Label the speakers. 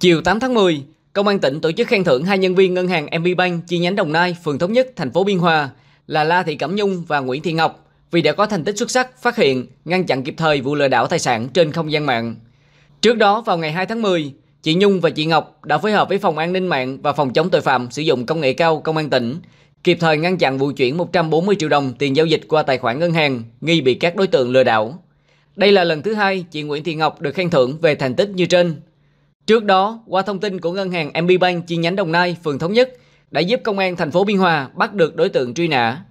Speaker 1: Chiều 8 tháng 10, Công an tỉnh tổ chức khen thưởng hai nhân viên ngân hàng MB Bank chi nhánh Đồng Nai, phường Thống Nhất, thành phố Biên Hòa là La Thị Cẩm Nhung và Nguyễn Thị Ngọc vì đã có thành tích xuất sắc phát hiện, ngăn chặn kịp thời vụ lừa đảo tài sản trên không gian mạng. Trước đó vào ngày 2 tháng 10, chị Nhung và chị Ngọc đã phối hợp với phòng an ninh mạng và phòng chống tội phạm sử dụng công nghệ cao công an tỉnh kịp thời ngăn chặn vụ chuyển 140 triệu đồng tiền giao dịch qua tài khoản ngân hàng nghi bị các đối tượng lừa đảo. Đây là lần thứ hai chị Nguyễn Thị Ngọc được khen thưởng về thành tích như trên Trước đó, qua thông tin của ngân hàng MB Bank chi nhánh Đồng Nai, phường Thống Nhất, đã giúp công an thành phố Biên Hòa bắt được đối tượng truy nã